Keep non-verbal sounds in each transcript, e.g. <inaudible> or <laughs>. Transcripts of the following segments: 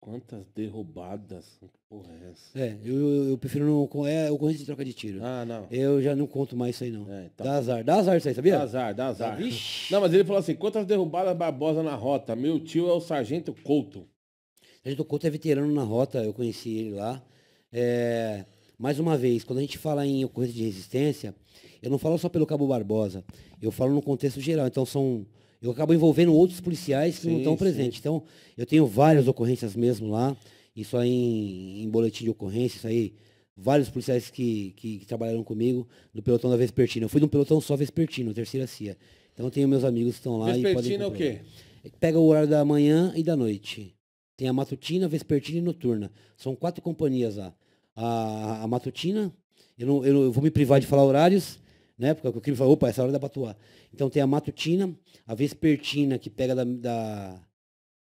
quantas derrubadas? Que porra é essa? É, eu, eu prefiro não. É ocorrência de troca de tiro. Ah, não. Eu já não conto mais isso aí, não. É, então. Dá azar. Dá azar isso aí, sabia? Dá azar, dá azar. Não, mas ele falou assim: quantas derrubadas Barbosa na rota? Meu tio é o Sargento Couto. Sargento Couto é veterano na rota, eu conheci ele lá. É, mais uma vez, quando a gente fala em ocorrência de resistência, eu não falo só pelo Cabo Barbosa, eu falo no contexto geral. Então são eu acabo envolvendo outros policiais que sim, não estão presentes. Então, eu tenho várias ocorrências mesmo lá, isso aí em, em boletim de ocorrência, isso aí, vários policiais que, que, que trabalharam comigo no pelotão da Vespertina. Eu fui num pelotão só Vespertino, terceira CIA. Então, eu tenho meus amigos que estão lá Vespertina é o quê? É pega o horário da manhã e da noite. Tem a matutina, vespertina e noturna. São quatro companhias lá. A, a matutina, eu, não, eu, não, eu vou me privar de falar horários, né? Porque é o crime fala, opa, essa hora dá para atuar. Então tem a matutina, a vespertina, que pega da, da,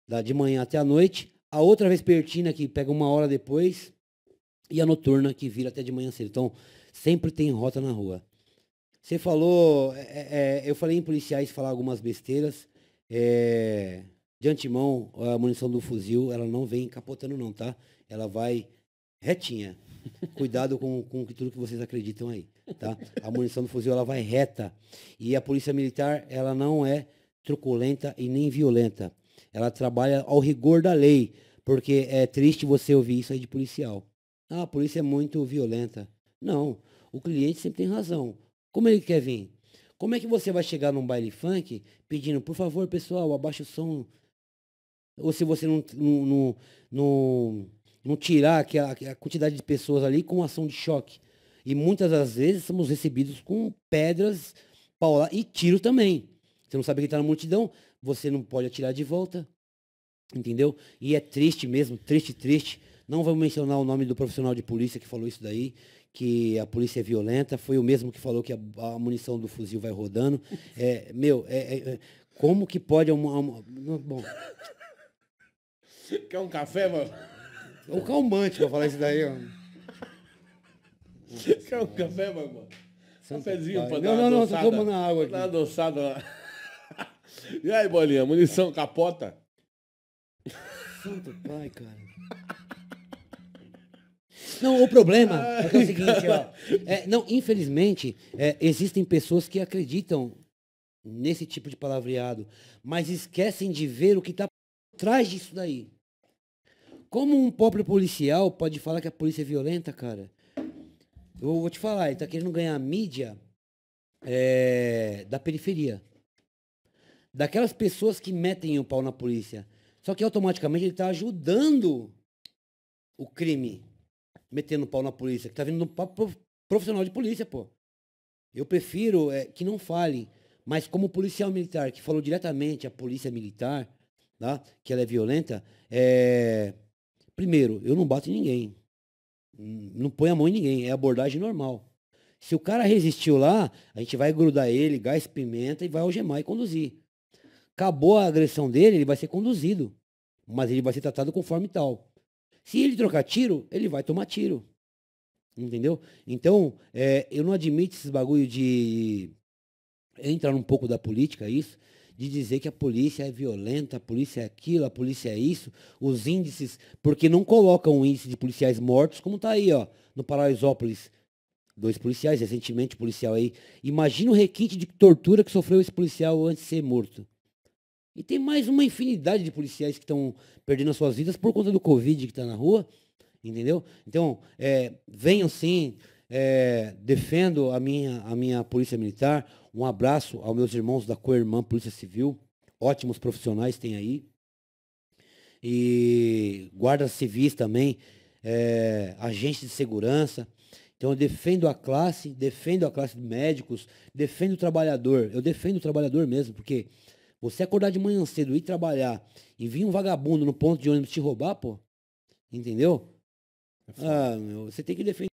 da, de manhã até a noite, a outra vespertina, que pega uma hora depois, e a noturna, que vira até de manhã cedo. Então, sempre tem rota na rua. Você falou, é, é, é eu falei em policiais falar algumas besteiras. É, de antemão, a munição do fuzil, ela não vem capotando não, tá? Ela vai retinha. Cuidado com, com tudo que vocês acreditam aí, tá? A munição do fuzil ela vai reta e a polícia militar ela não é truculenta e nem violenta. Ela trabalha ao rigor da lei, porque é triste você ouvir isso aí de policial. Ah, a polícia é muito violenta. Não, o cliente sempre tem razão. Como ele quer vir? Como é que você vai chegar num baile funk pedindo, por favor, pessoal, abaixa o som? Ou se você não, não, não, não não tirar aquela, a quantidade de pessoas ali com ação de choque. E muitas das vezes somos recebidos com pedras, paula e tiro também. Você não sabe quem está na multidão, você não pode atirar de volta. Entendeu? E é triste mesmo, triste, triste. Não vou mencionar o nome do profissional de polícia que falou isso daí, que a polícia é violenta. Foi o mesmo que falou que a, a munição do fuzil vai rodando. É, meu, é, é, é como que pode. Uma, uma, bom. Quer um café, mano? É um calmante pra falar isso daí, ó. Quer um café, mano? Um Cafézinho pra dar Não, não, não, tô na água aqui. Dá adoçada lá. <laughs> E aí, bolinha, munição capota? Santo pai, cara. Não, o problema Ai, é, é o seguinte, ó, é, não, infelizmente, é, existem pessoas que acreditam nesse tipo de palavreado, mas esquecem de ver o que está por trás disso daí. Como um pobre policial pode falar que a polícia é violenta, cara? Eu vou te falar, ele tá querendo ganhar mídia é, da periferia. Daquelas pessoas que metem o pau na polícia. Só que automaticamente ele tá ajudando o crime metendo o pau na polícia. Que tá vindo um profissional de polícia, pô. Eu prefiro é, que não fale. Mas como policial militar que falou diretamente à polícia militar, tá? que ela é violenta, é... Primeiro, eu não bato em ninguém. Não põe a mão em ninguém. É abordagem normal. Se o cara resistiu lá, a gente vai grudar ele, gás, pimenta e vai algemar e conduzir. Acabou a agressão dele, ele vai ser conduzido. Mas ele vai ser tratado conforme tal. Se ele trocar tiro, ele vai tomar tiro. Entendeu? Então, é, eu não admito esses bagulho de. entrar um pouco da política isso de dizer que a polícia é violenta, a polícia é aquilo, a polícia é isso, os índices, porque não colocam o índice de policiais mortos como está aí, ó, no Paraisópolis. Dois policiais, recentemente policial aí. Imagina o requinte de tortura que sofreu esse policial antes de ser morto. E tem mais uma infinidade de policiais que estão perdendo as suas vidas por conta do Covid que está na rua, entendeu? Então, é, venham sim, é, defendo a minha, a minha polícia militar, um abraço aos meus irmãos da Coirmã Polícia Civil, ótimos profissionais tem aí. E guardas civis também, é, agentes de segurança. Então eu defendo a classe, defendo a classe de médicos, defendo o trabalhador. Eu defendo o trabalhador mesmo, porque você acordar de manhã cedo, ir trabalhar e vir um vagabundo no ponto de ônibus te roubar, pô, entendeu? É ah, meu, você tem que defender.